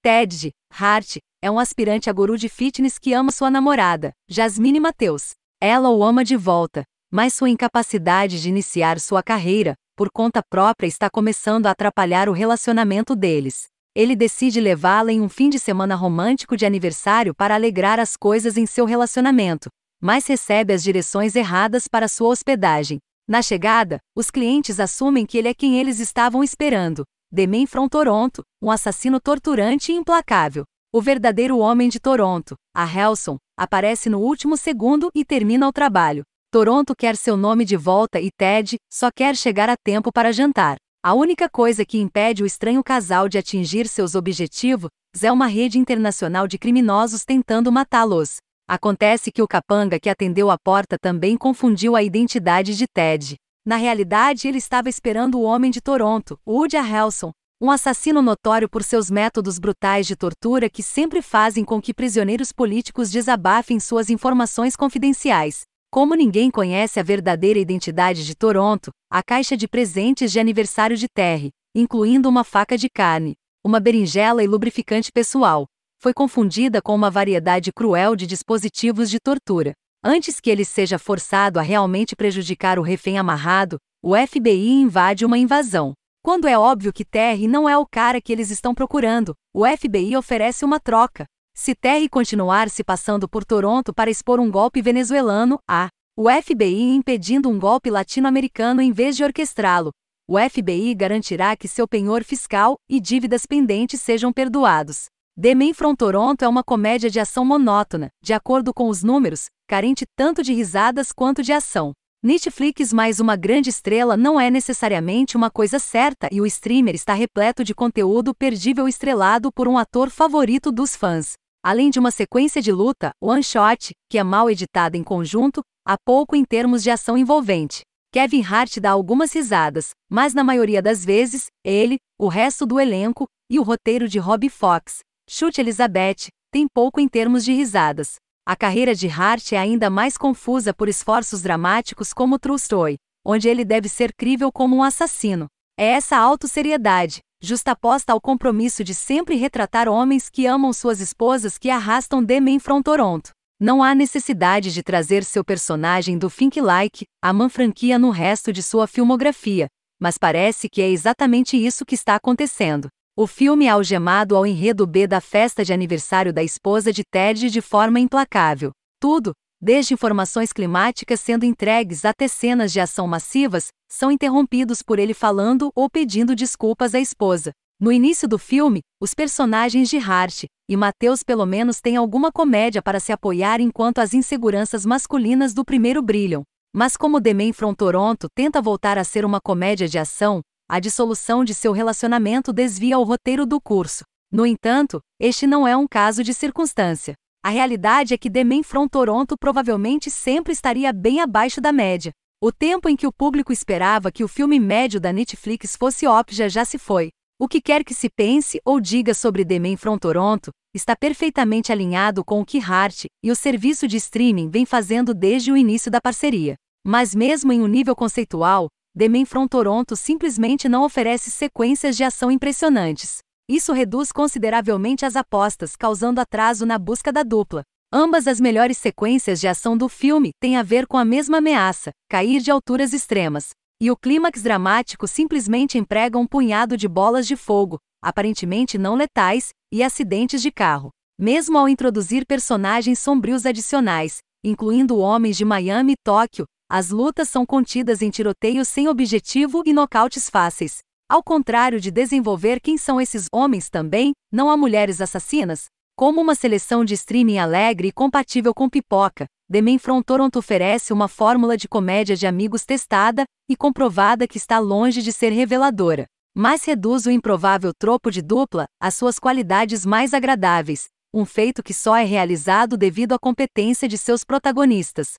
Ted Hart é um aspirante a guru de fitness que ama sua namorada, Jasmine Mateus. Ela o ama de volta, mas sua incapacidade de iniciar sua carreira por conta própria está começando a atrapalhar o relacionamento deles. Ele decide levá-la em um fim de semana romântico de aniversário para alegrar as coisas em seu relacionamento, mas recebe as direções erradas para sua hospedagem. Na chegada, os clientes assumem que ele é quem eles estavam esperando, Demain, from Toronto, um assassino torturante e implacável. O verdadeiro homem de Toronto, a Helson, aparece no último segundo e termina o trabalho. Toronto quer seu nome de volta e Ted só quer chegar a tempo para jantar. A única coisa que impede o estranho casal de atingir seus objetivos é uma rede internacional de criminosos tentando matá-los. Acontece que o capanga que atendeu a porta também confundiu a identidade de Ted. Na realidade, ele estava esperando o homem de Toronto, Woody Harrelson, um assassino notório por seus métodos brutais de tortura que sempre fazem com que prisioneiros políticos desabafem suas informações confidenciais. Como ninguém conhece a verdadeira identidade de Toronto, a caixa de presentes de aniversário de Terry, incluindo uma faca de carne, uma berinjela e lubrificante pessoal, foi confundida com uma variedade cruel de dispositivos de tortura. Antes que ele seja forçado a realmente prejudicar o refém amarrado, o FBI invade uma invasão. Quando é óbvio que Terry não é o cara que eles estão procurando, o FBI oferece uma troca. Se Terry continuar se passando por Toronto para expor um golpe venezuelano, há o FBI impedindo um golpe latino-americano em vez de orquestrá-lo. O FBI garantirá que seu penhor fiscal e dívidas pendentes sejam perdoados. The Man from Toronto é uma comédia de ação monótona. De acordo com os números, carente tanto de risadas quanto de ação. Netflix mais uma grande estrela não é necessariamente uma coisa certa e o streamer está repleto de conteúdo perdível estrelado por um ator favorito dos fãs. Além de uma sequência de luta, One Shot, que é mal editada em conjunto, há pouco em termos de ação envolvente. Kevin Hart dá algumas risadas, mas na maioria das vezes, ele, o resto do elenco e o roteiro de Rob Fox, Chute Elizabeth, tem pouco em termos de risadas. A carreira de Hart é ainda mais confusa por esforços dramáticos como Tolstói, onde ele deve ser crível como um assassino. É essa autosseriedade, justaposta ao compromisso de sempre retratar homens que amam suas esposas que arrastam Demen from Toronto. Não há necessidade de trazer seu personagem do Think Like, a man franquia no resto de sua filmografia, mas parece que é exatamente isso que está acontecendo. O filme é algemado ao enredo B da festa de aniversário da esposa de Ted de forma implacável. Tudo, desde informações climáticas sendo entregues até cenas de ação massivas, são interrompidos por ele falando ou pedindo desculpas à esposa. No início do filme, os personagens de Hart e Mateus pelo menos têm alguma comédia para se apoiar enquanto as inseguranças masculinas do primeiro brilham. Mas como The Man from Toronto tenta voltar a ser uma comédia de ação, a dissolução de seu relacionamento desvia o roteiro do curso. No entanto, este não é um caso de circunstância. A realidade é que Man From Toronto provavelmente sempre estaria bem abaixo da média. O tempo em que o público esperava que o filme médio da Netflix fosse óbvio já se foi. O que quer que se pense ou diga sobre Man From Toronto está perfeitamente alinhado com o que Hart e o serviço de streaming vem fazendo desde o início da parceria. Mas mesmo em um nível conceitual, Demenfron Toronto simplesmente não oferece sequências de ação impressionantes. Isso reduz consideravelmente as apostas, causando atraso na busca da dupla. Ambas as melhores sequências de ação do filme têm a ver com a mesma ameaça, cair de alturas extremas. E o clímax dramático simplesmente emprega um punhado de bolas de fogo, aparentemente não letais, e acidentes de carro. Mesmo ao introduzir personagens sombrios adicionais, incluindo homens de Miami e Tóquio, as lutas são contidas em tiroteios sem objetivo e nocautes fáceis. Ao contrário de desenvolver quem são esses homens também, não há mulheres assassinas, como uma seleção de streaming alegre e compatível com pipoca, The Man From Toronto oferece uma fórmula de comédia de amigos testada e comprovada que está longe de ser reveladora, mas reduz o improvável tropo de dupla às suas qualidades mais agradáveis, um feito que só é realizado devido à competência de seus protagonistas.